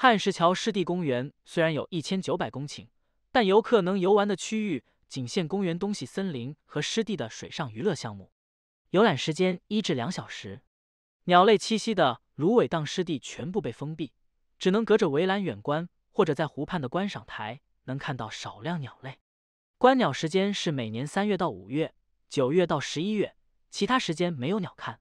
汉石桥湿地公园虽然有一千九百公顷，但游客能游玩的区域仅限公园东西森林和湿地的水上娱乐项目，游览时间一至两小时。鸟类栖息的芦苇荡湿地全部被封闭，只能隔着围栏远观，或者在湖畔的观赏台能看到少量鸟类。观鸟时间是每年三月到五月、九月到十一月，其他时间没有鸟看。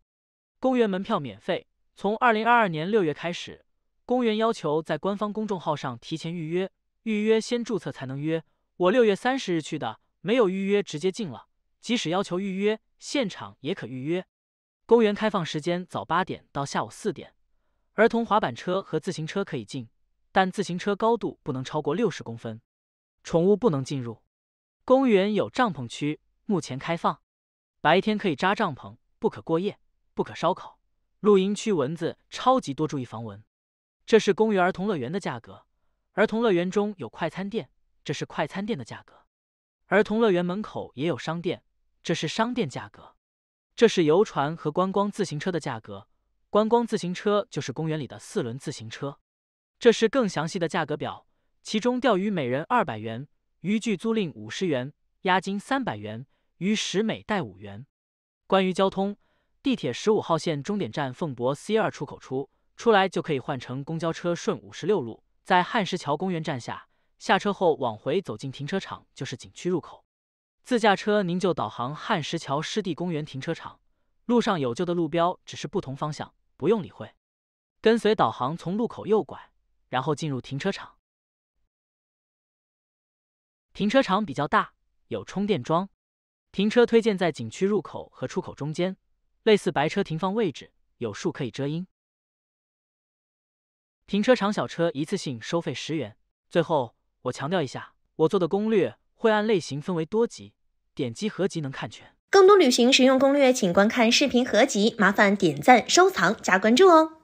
公园门票免费，从二零二二年六月开始。公园要求在官方公众号上提前预约，预约先注册才能约。我六月三十日去的，没有预约直接进了。即使要求预约，现场也可预约。公园开放时间早八点到下午四点。儿童滑板车和自行车可以进，但自行车高度不能超过六十公分。宠物不能进入。公园有帐篷区，目前开放，白天可以扎帐篷，不可过夜，不可烧烤。露营区蚊子超级多，注意防蚊。这是公园儿童乐园的价格，儿童乐园中有快餐店，这是快餐店的价格。儿童乐园门口也有商店，这是商店价格。这是游船和观光自行车的价格，观光自行车就是公园里的四轮自行车。这是更详细的价格表，其中钓鱼每人二百元，渔具租赁五十元，押金三百元，鱼食每袋五元。关于交通，地铁十五号线终点站凤博 C 二出口出。出来就可以换乘公交车，顺五十六路，在汉石桥公园站下。下车后往回走进停车场就是景区入口。自驾车您就导航汉石桥湿地公园停车场，路上有旧的路标，只是不同方向，不用理会。跟随导航从路口右拐，然后进入停车场。停车场比较大，有充电桩，停车推荐在景区入口和出口中间，类似白车停放位置，有树可以遮阴。停车场小车一次性收费十元。最后，我强调一下，我做的攻略会按类型分为多级，点击合集能看全。更多旅行实用攻略，请观看视频合集。麻烦点赞、收藏、加关注哦。